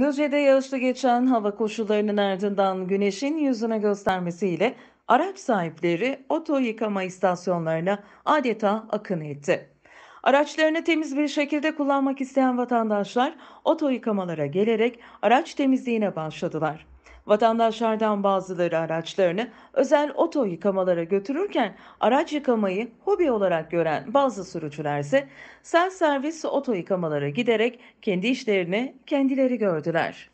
Düzce'de yağışlı geçen hava koşullarının ardından güneşin yüzüne göstermesiyle araç sahipleri oto yıkama istasyonlarına adeta akın etti. Araçlarını temiz bir şekilde kullanmak isteyen vatandaşlar oto yıkamalara gelerek araç temizliğine başladılar. Vatandaşlardan bazıları araçlarını özel oto yıkamalara götürürken araç yıkamayı hobi olarak gören bazı sürücüler ise self servis oto yıkamalara giderek kendi işlerini kendileri gördüler.